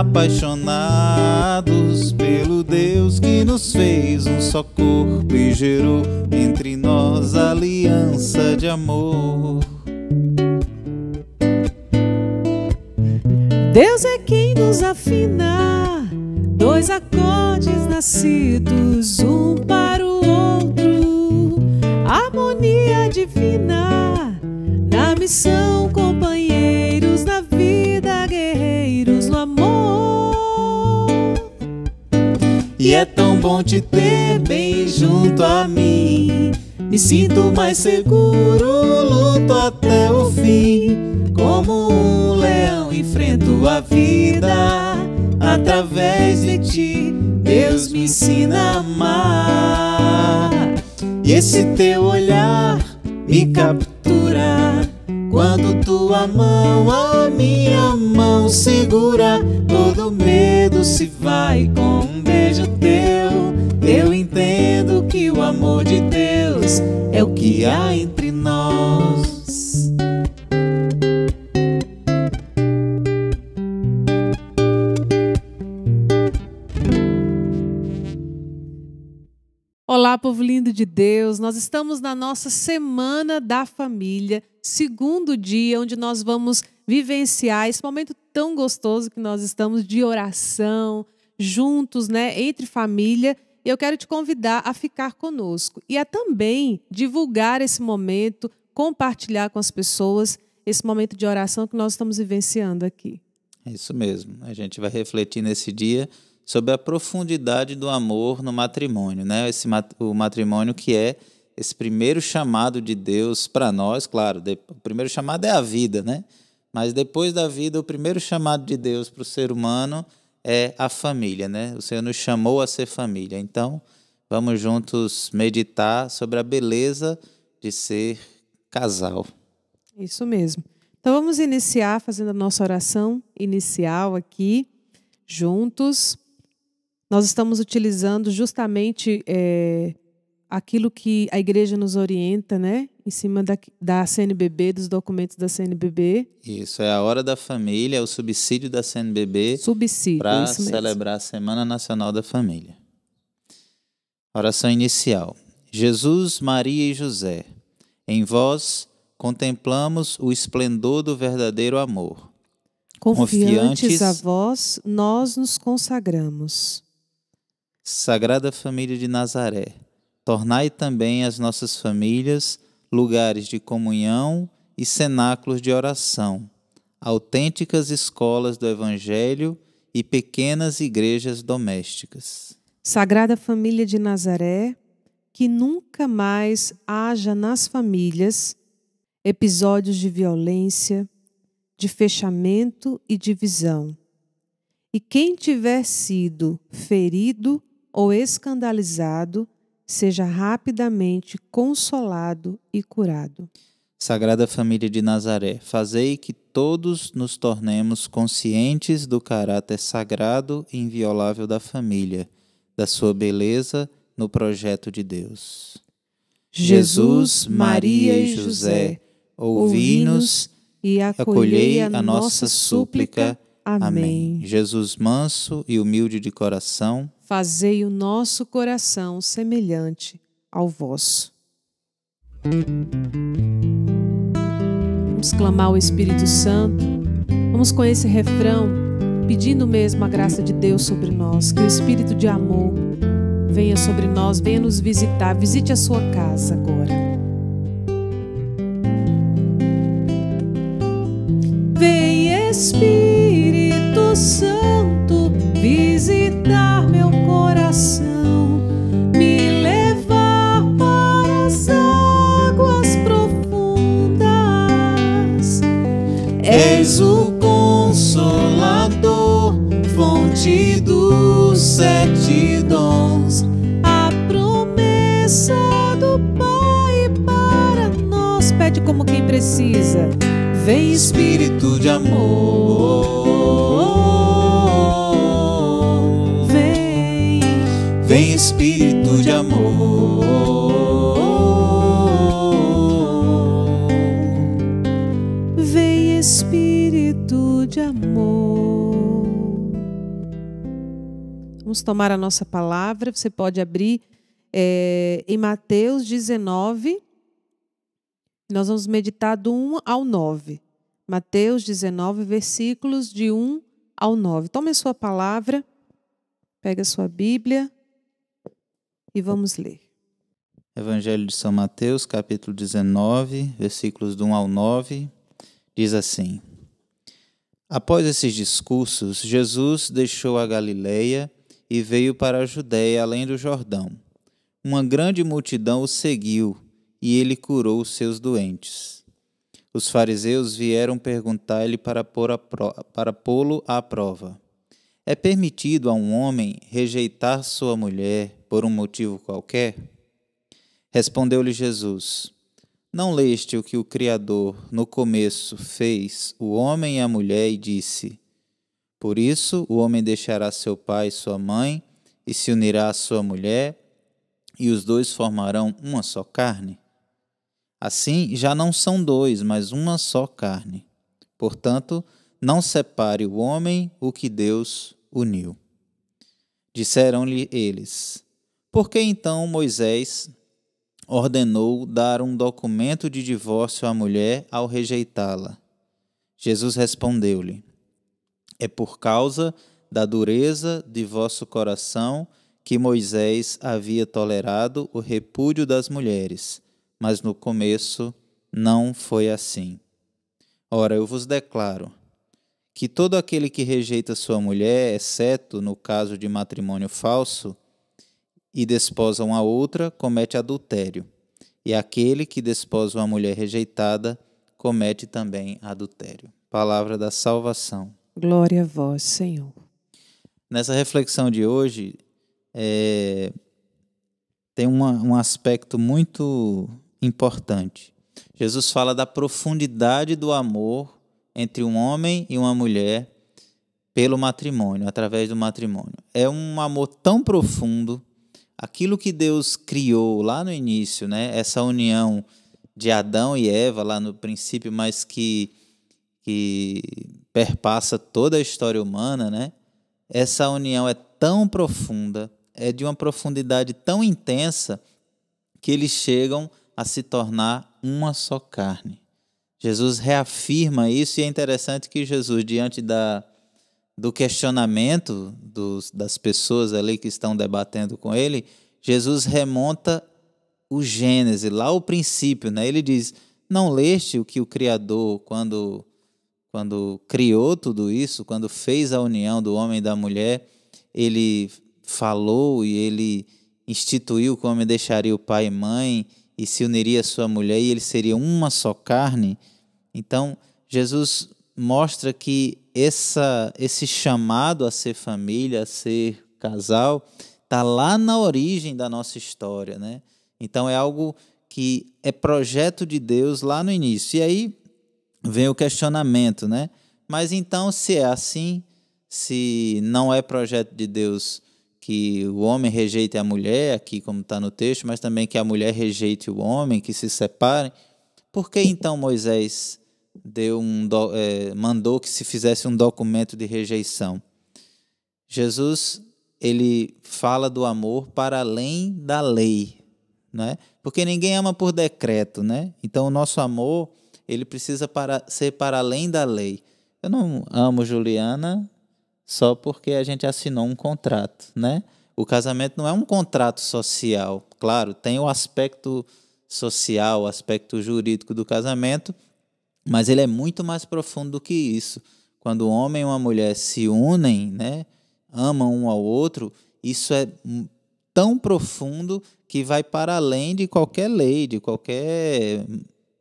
apaixonados pelo Deus que nos fez um só corpo e gerou entre nós aliança de amor. Deus é quem nos afina, dois acordes nascidos um para o outro, harmonia divina na missão companheiro E é tão bom te ter bem junto a mim. Me sinto mais seguro, luto até o fim. Como um leão enfrento a vida. Através de ti, Deus me ensina a amar. E esse teu olhar me captura quando tua mão, a minha mão segura, todo medo se vai com um beijo teu. Eu entendo que o amor de Deus é o que há entre nós. povo lindo de Deus! Nós estamos na nossa Semana da Família, segundo dia, onde nós vamos vivenciar esse momento tão gostoso que nós estamos de oração, juntos, né, entre família. E eu quero te convidar a ficar conosco e a também divulgar esse momento, compartilhar com as pessoas esse momento de oração que nós estamos vivenciando aqui. É isso mesmo. A gente vai refletir nesse dia sobre a profundidade do amor no matrimônio, né? Esse o matrimônio que é esse primeiro chamado de Deus para nós, claro, o primeiro chamado é a vida, né? Mas depois da vida, o primeiro chamado de Deus para o ser humano é a família, né? O Senhor nos chamou a ser família. Então, vamos juntos meditar sobre a beleza de ser casal. Isso mesmo. Então, vamos iniciar fazendo a nossa oração inicial aqui, juntos nós estamos utilizando justamente é, aquilo que a igreja nos orienta, né? Em cima da, da CNBB, dos documentos da CNBB. Isso, é a hora da família, é o subsídio da CNBB. Subsídio, Para celebrar a Semana Nacional da Família. Oração inicial. Jesus, Maria e José, em vós contemplamos o esplendor do verdadeiro amor. Confiantes, Confiantes a vós, nós nos consagramos. Sagrada Família de Nazaré, tornai também as nossas famílias lugares de comunhão e cenáculos de oração, autênticas escolas do Evangelho e pequenas igrejas domésticas. Sagrada Família de Nazaré, que nunca mais haja nas famílias episódios de violência, de fechamento e divisão. E quem tiver sido ferido, ou escandalizado, seja rapidamente consolado e curado. Sagrada Família de Nazaré, fazei que todos nos tornemos conscientes do caráter sagrado e inviolável da família, da sua beleza no projeto de Deus. Jesus, Maria e José, ouvi-nos e acolhei a nossa súplica. Amém. Jesus manso e humilde de coração, fazei o nosso coração semelhante ao vosso. Vamos clamar o Espírito Santo, vamos com esse refrão, pedindo mesmo a graça de Deus sobre nós, que o Espírito de amor venha sobre nós, venha nos visitar, visite a sua casa agora. Vem Espírito Santo. coração. espírito de amor. Vem, espírito de amor. Vamos tomar a nossa palavra. Você pode abrir é, em Mateus 19. Nós vamos meditar do 1 ao 9. Mateus 19, versículos de 1 ao 9. Tome a sua palavra, pega a sua Bíblia e vamos ler. Evangelho de São Mateus, capítulo 19, versículos do 1 ao 9, diz assim: Após esses discursos, Jesus deixou a Galileia e veio para a Judéia além do Jordão. Uma grande multidão o seguiu e ele curou os seus doentes. Os fariseus vieram perguntar-lhe para pô-lo à prova: É permitido a um homem rejeitar sua mulher por um motivo qualquer? Respondeu-lhe Jesus: Não leste o que o Criador, no começo, fez o homem e a mulher e disse: Por isso o homem deixará seu pai e sua mãe e se unirá à sua mulher, e os dois formarão uma só carne? Assim já não são dois, mas uma só carne. Portanto, não separe o homem o que Deus uniu. Disseram-lhe eles: porque então Moisés ordenou dar um documento de divórcio à mulher ao rejeitá-la? Jesus respondeu-lhe: É por causa da dureza de vosso coração que Moisés havia tolerado o repúdio das mulheres, mas no começo não foi assim. Ora, eu vos declaro que todo aquele que rejeita sua mulher, exceto no caso de matrimônio falso, e desposa uma outra, comete adultério. E aquele que desposa uma mulher rejeitada, comete também adultério. Palavra da salvação. Glória a vós, Senhor. Nessa reflexão de hoje, é, tem uma, um aspecto muito importante. Jesus fala da profundidade do amor entre um homem e uma mulher pelo matrimônio, através do matrimônio. É um amor tão profundo aquilo que Deus criou lá no início, né? Essa união de Adão e Eva lá no princípio, mas que que perpassa toda a história humana, né? Essa união é tão profunda, é de uma profundidade tão intensa que eles chegam a se tornar uma só carne. Jesus reafirma isso e é interessante que Jesus diante da do questionamento dos, das pessoas ali que estão debatendo com ele, Jesus remonta o Gênesis, lá o princípio, né? Ele diz: "Não leste o que o criador quando quando criou tudo isso, quando fez a união do homem e da mulher, ele falou e ele instituiu que o homem deixaria o pai e mãe e se uniria à sua mulher e eles seriam uma só carne". Então, Jesus mostra que essa, esse chamado a ser família, a ser casal, está lá na origem da nossa história, né? Então é algo que é projeto de Deus lá no início. E aí vem o questionamento, né? Mas então, se é assim, se não é projeto de Deus que o homem rejeite a mulher, aqui como está no texto, mas também que a mulher rejeite o homem, que se separem, por que então Moisés deu um do, é, mandou que se fizesse um documento de rejeição. Jesus ele fala do amor para além da lei, né? Porque ninguém ama por decreto, né? Então o nosso amor ele precisa para, ser para além da lei. Eu não amo Juliana só porque a gente assinou um contrato, né? O casamento não é um contrato social. Claro, tem o aspecto social, o aspecto jurídico do casamento, mas ele é muito mais profundo do que isso. Quando um homem e uma mulher se unem, né, amam um ao outro, isso é tão profundo que vai para além de qualquer lei, de qualquer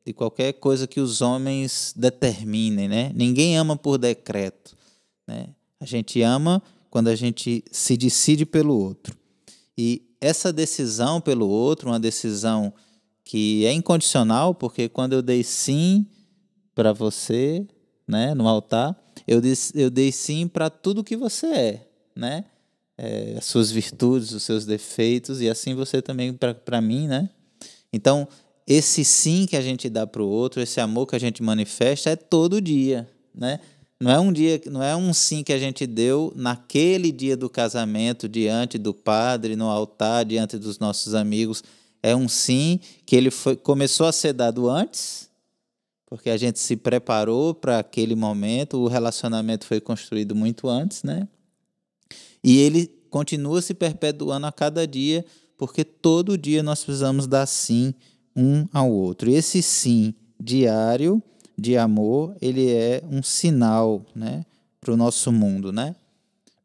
de qualquer coisa que os homens determinem, né? Ninguém ama por decreto, né? A gente ama quando a gente se decide pelo outro. E essa decisão pelo outro, uma decisão que é incondicional, porque quando eu dei sim, para você, né, no altar. Eu dei, eu dei sim para tudo que você é, né? É, as suas virtudes, os seus defeitos e assim você também para mim, né? Então, esse sim que a gente dá para o outro, esse amor que a gente manifesta é todo dia, né? Não é um dia, não é um sim que a gente deu naquele dia do casamento, diante do padre, no altar, diante dos nossos amigos. É um sim que ele foi, começou a ser dado antes, porque a gente se preparou para aquele momento, o relacionamento foi construído muito antes, né? E ele continua se perpetuando a cada dia, porque todo dia nós precisamos dar sim um ao outro. E esse sim diário de amor, ele é um sinal, né, para o nosso mundo, né?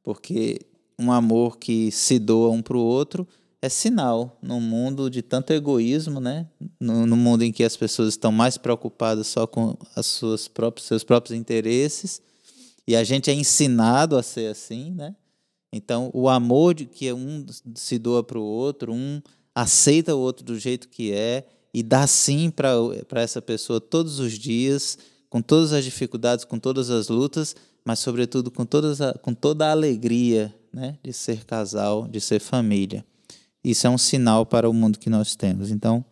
Porque um amor que se doa um para o outro é sinal no mundo de tanto egoísmo, né? No, no, mundo em que as pessoas estão mais preocupadas só com as suas próprias, seus próprios interesses e a gente é ensinado a ser assim, né? Então o amor de que um se doa para o outro, um aceita o outro do jeito que é e dá sim para essa pessoa todos os dias, com todas as dificuldades, com todas as lutas, mas sobretudo com, todas a, com toda a alegria, né? De ser casal, de ser família. Isso é um sinal para o mundo que nós temos. Então,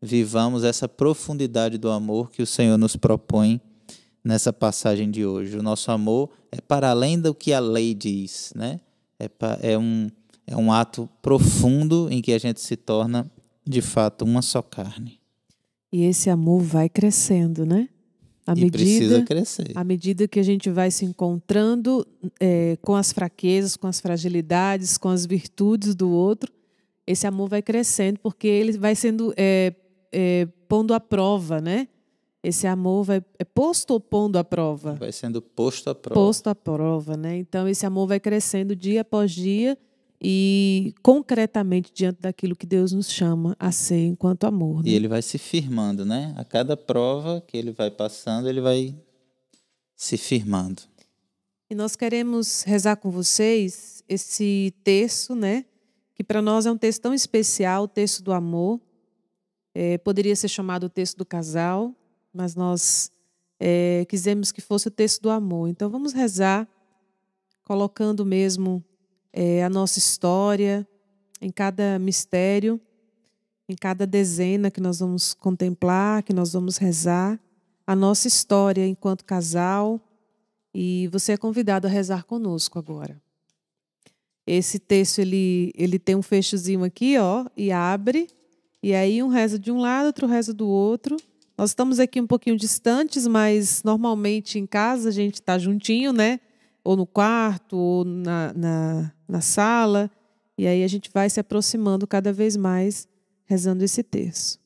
vivamos essa profundidade do amor que o Senhor nos propõe nessa passagem de hoje. O nosso amor é para além do que a lei diz, né? É, é, um, é um ato profundo em que a gente se torna, de fato, uma só carne. E esse amor vai crescendo, né? À medida, precisa crescer. À medida que a gente vai se encontrando é, com as fraquezas, com as fragilidades, com as virtudes do outro, esse amor vai crescendo, porque ele vai sendo é, é, pondo à prova, né? Esse amor vai é posto ou pondo à prova? Vai sendo posto à prova. Posto à prova, né? Então esse amor vai crescendo dia após dia e concretamente diante daquilo que Deus nos chama a ser enquanto amor. Né? E ele vai se firmando, né? A cada prova que ele vai passando, ele vai se firmando. E nós queremos rezar com vocês esse texto, né? que para nós é um texto tão especial, o texto do amor. É, poderia ser chamado o texto do casal, mas nós é, quisemos que fosse o texto do amor. Então vamos rezar, colocando mesmo é, a nossa história em cada mistério, em cada dezena que nós vamos contemplar, que nós vamos rezar, a nossa história enquanto casal. E você é convidado a rezar conosco agora. Esse texto ele, ele tem um fechozinho aqui, ó, e abre. E aí um reza de um lado, outro reza do outro. Nós estamos aqui um pouquinho distantes, mas normalmente em casa a gente está juntinho, né? Ou no quarto, ou na, na, na sala. E aí a gente vai se aproximando cada vez mais, rezando esse texto.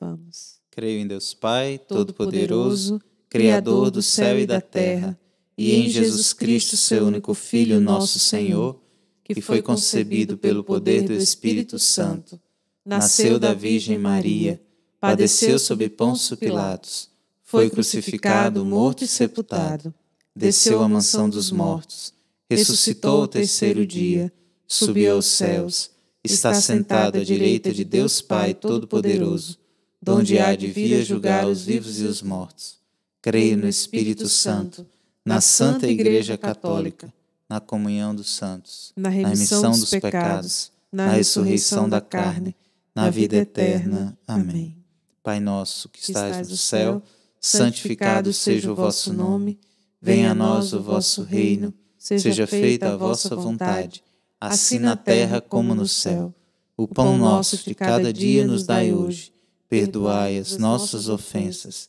Vamos. Creio em Deus Pai, Todo-Poderoso, Criador do céu e da terra e em Jesus Cristo, seu único Filho, nosso Senhor, que foi concebido pelo poder do Espírito Santo, nasceu da Virgem Maria, padeceu sob Pôncio Pilatos, foi crucificado, morto e sepultado, desceu à mansão dos mortos, ressuscitou ao terceiro dia, subiu aos céus, está sentado à direita de Deus Pai Todo-Poderoso, donde há de vir julgar os vivos e os mortos. Creio no Espírito Santo na Santa Igreja Católica, na comunhão dos santos, na remissão, dos pecados, na ressurreição da carne, na vida eterna. Amém. Pai nosso que estás no céu, santificado seja o vosso nome, venha a nós o vosso reino, seja feita a vossa vontade, assim, assim na terra como no céu. O pão nosso de cada dia nos dai hoje, perdoai as nossas ofensas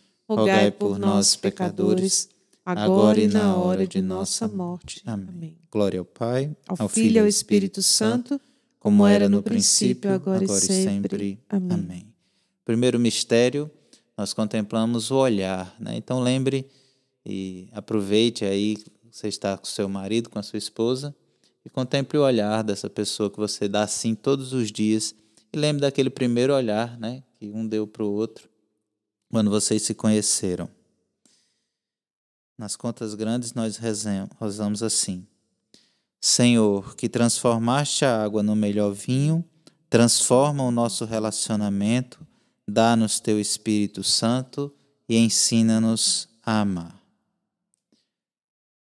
rogai por nós, pecadores, agora e na hora de nossa morte. Amém. Glória ao Pai, ao, Filho e ao Espírito Santo, como era no princípio, agora, e sempre. Amém. Amém. Primeiro mistério, nós contemplamos o olhar. Né? Então lembre e aproveite aí, você está com seu marido, com a sua esposa, e contemple o olhar dessa pessoa que você dá assim todos os dias. E lembre daquele primeiro olhar né, que um deu para o outro quando vocês se conheceram. Nas contas grandes, nós rezamos assim: Senhor, que transformaste a água no melhor vinho, transforma o nosso relacionamento, dá-nos teu Espírito Santo e ensina-nos a amar.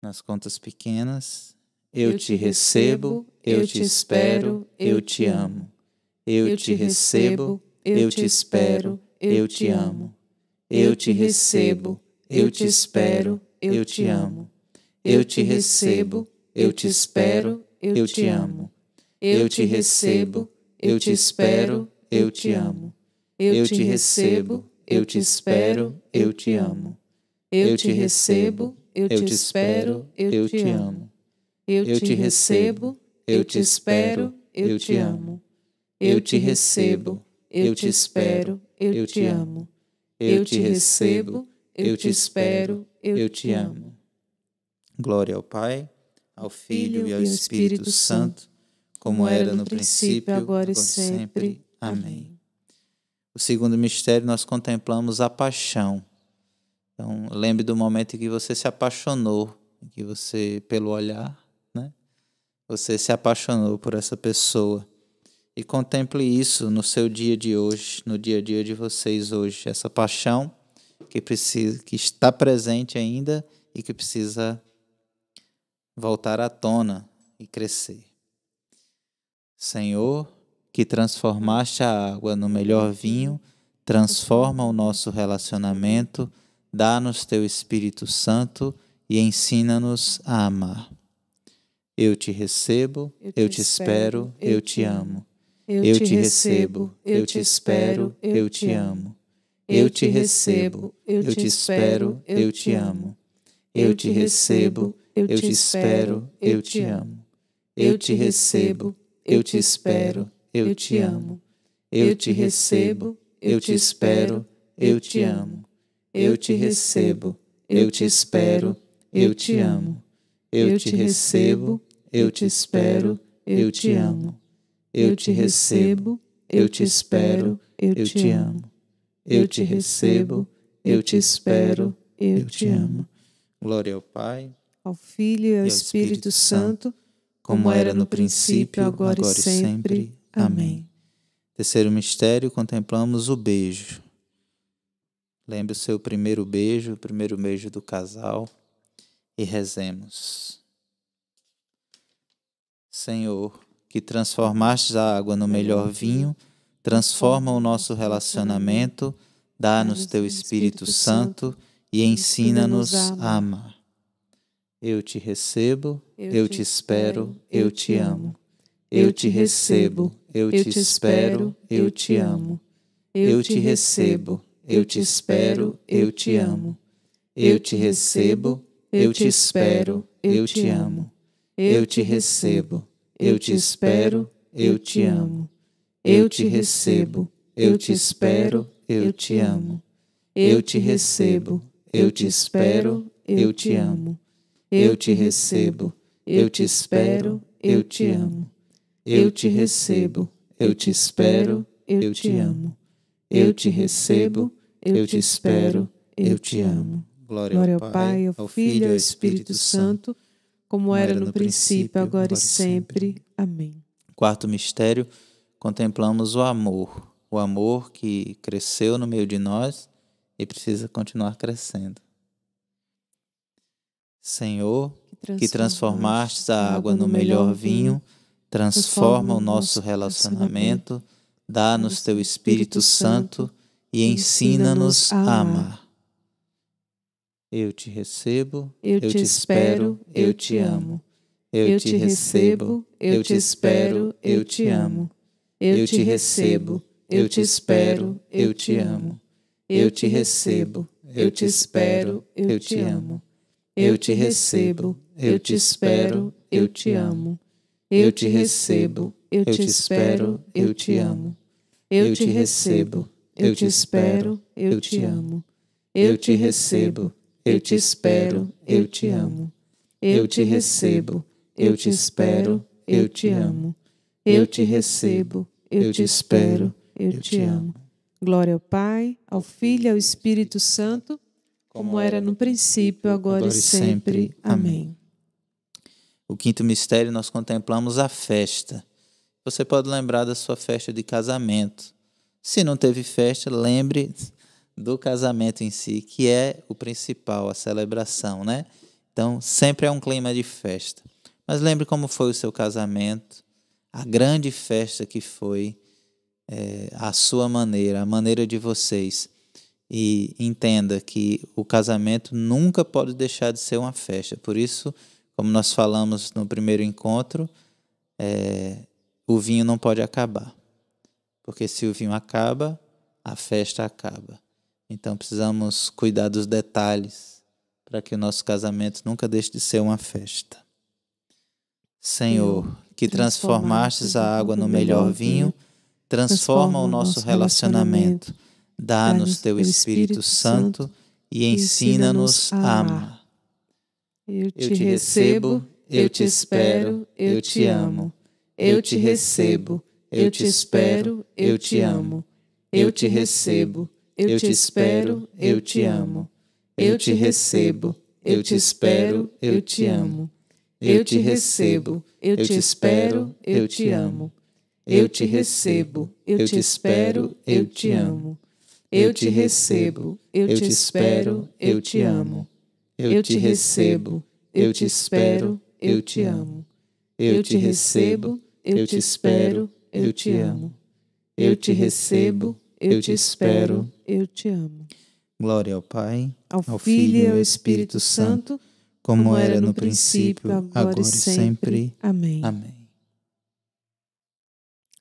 Nas contas pequenas, eu, eu te recebo, eu te espero, eu te amo. Eu te recebo, eu te espero, eu te amo. Eu te recebo, eu te espero, eu te amo. Eu te recebo, eu te espero, eu te amo. Eu te recebo, eu te espero, eu te amo. Eu te recebo, eu te espero, eu te amo. Eu te recebo, eu te espero, eu te amo. Eu te recebo, eu te espero, eu te amo. Eu te recebo, eu te espero, eu te amo eu te recebo, eu te espero, eu te amo. Glória ao Pai, ao Filho e ao Espírito Santo, como era no princípio, agora e sempre. Amém. O segundo mistério nós contemplamos a paixão. Então, lembre do momento em que você se apaixonou, em que você, pelo olhar, né? Você se apaixonou por essa pessoa e contemple isso no seu dia de hoje, no dia a dia de vocês hoje, essa paixão que precisa que está presente ainda e que precisa voltar à tona e crescer. Senhor, que transformaste a água no melhor vinho, transforma o nosso relacionamento, dá-nos teu Espírito Santo e ensina-nos a amar. Eu te recebo, eu te, eu te espero, espero, eu te amo. Eu te recebo, eu te espero, eu te amo. Eu te recebo, eu te espero, eu te amo. Eu te recebo, eu te espero, eu te amo. Eu te recebo, eu te espero, eu te amo. Eu te recebo, eu te espero, eu te amo. Eu te recebo, eu te espero, eu te amo. Eu te recebo, eu te espero, eu te amo eu te recebo, eu te espero, eu te amo. Eu te recebo, eu te espero, eu te amo. Glória ao Pai, ao Filho e ao Espírito Santo, como era no princípio, agora e sempre. Amém. Terceiro mistério, contemplamos o beijo. Lembre o seu primeiro beijo, o primeiro beijo do casal e rezemos. Senhor, que transformastes a água no melhor vinho, transforma o nosso relacionamento, dá-nos teu Espírito Santo e ensina-nos a amar. Eu te recebo, eu te espero, eu te amo. Eu te recebo, eu te espero, eu te amo. Eu te recebo, eu te espero, eu te amo. Eu te recebo, eu te espero, eu te amo. Eu te recebo, eu te espero, eu te amo. Eu te recebo, eu te espero, eu te amo. Eu te recebo, eu te espero, eu te amo. Eu te recebo, eu te espero, eu te amo. Eu te recebo, eu te espero, eu te amo. Eu te recebo, eu te espero, eu te amo. Glória ao Pai, ao Filho e ao Espírito Santo como era, era no, no princípio, princípio, agora e sempre. sempre. Amém. Quarto mistério, contemplamos o amor. O amor que cresceu no meio de nós e precisa continuar crescendo. Senhor, que transformaste a água no melhor vinho, transforma o nosso relacionamento, dá-nos teu Espírito Santo e ensina-nos a amar. Eu te recebo, eu, eu te espero, eu te amo. Eu te recebo, eu te espero, eu te amo. Eu te recebo, eu te espero, eu te amo. Eu te recebo, eu te espero, eu te amo. Eu te recebo, eu te espero, eu te amo. Eu te recebo, eu te espero, eu te amo. Eu te recebo, eu te espero, eu te amo. Eu te recebo, eu te espero, eu te amo. Eu te recebo, eu te espero, eu te amo. Eu te recebo, eu te espero, eu te amo. Glória ao Pai, ao Filho e ao Espírito Santo, como era no princípio, agora e sempre. Amém. O quinto mistério nós contemplamos a festa. Você pode lembrar da sua festa de casamento. Se não teve festa, lembre do casamento em si, que é o principal, a celebração, né? Então, sempre é um clima de festa. Mas lembre como foi o seu casamento, a grande festa que foi, é, a sua maneira, a maneira de vocês. E entenda que o casamento nunca pode deixar de ser uma festa. Por isso, como nós falamos no primeiro encontro, é, o vinho não pode acabar. Porque se o vinho acaba, a festa acaba. Então precisamos cuidar dos detalhes para que o nosso casamento nunca deixe de ser uma festa. Senhor, que transformastes a água no melhor vinho, transforma o nosso relacionamento. Dá-nos teu Espírito Santo e ensina-nos a amar. Eu te recebo, eu te espero, eu te amo. Eu te recebo, eu te espero, eu te amo. Eu te recebo eu te espero, eu te amo. Eu te recebo, eu te espero, eu te amo. Eu te recebo, eu te espero, eu te amo. Eu te recebo, eu te espero, eu te amo. Eu te recebo, eu te espero, eu te amo. Eu te recebo, eu te espero, eu te amo. Eu te recebo, eu te espero, eu te amo. Eu te recebo, eu, te espero, eu te amo. Glória ao Pai, ao, ao Filho e ao Espírito Santo, como, era no princípio, agora, e sempre. Amém. Amém.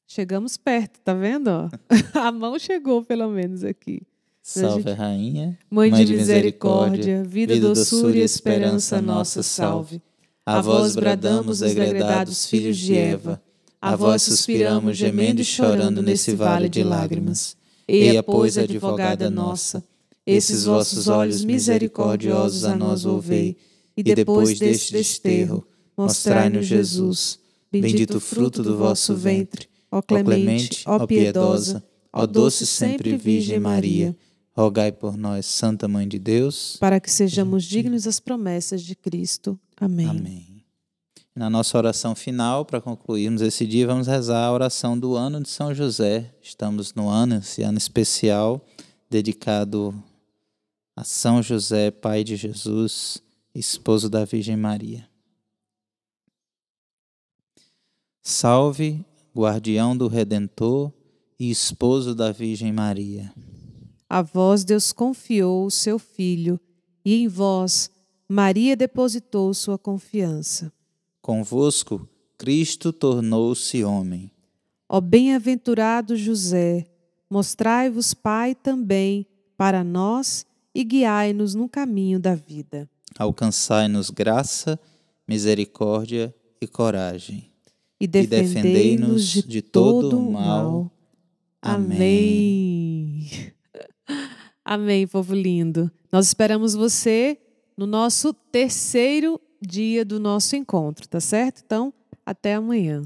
Chegamos perto, tá vendo? A mão chegou, pelo menos, aqui. Salve, gente... Rainha, Mãe, Mãe de, de misericórdia, vida, doçura e esperança nossa, salve. A vós bradamos, agredados filhos de Eva, a vós suspiramos, gemendo e chorando nesse vale de lágrimas. Eia, pois, advogada nossa, esses vossos olhos misericordiosos a nós ouvei, e depois deste desterro, mostrai-nos Jesus, bendito fruto do vosso ventre, ó clemente, ó piedosa, ó doce sempre Virgem Maria, rogai por nós, Santa Mãe de Deus, para que sejamos dignos das promessas de Cristo. Amém. Amém. Na nossa oração final, para concluirmos esse dia, vamos rezar a oração do ano de São José. Estamos no ano, esse ano especial, dedicado a São José, pai de Jesus, esposo da Virgem Maria. Salve, guardião do Redentor e esposo da Virgem Maria. A vós Deus confiou o seu Filho, e em vós Maria depositou sua confiança. Convosco, Cristo tornou-se homem. Ó bem-aventurado José, mostrai-vos Pai também para nós e guiai-nos no caminho da vida. Alcançai-nos graça, misericórdia e coragem. E defendei-nos de, de todo o mal. Amém. Amém, povo lindo. Nós esperamos você no nosso terceiro dia do nosso encontro, tá certo? Então, até amanhã.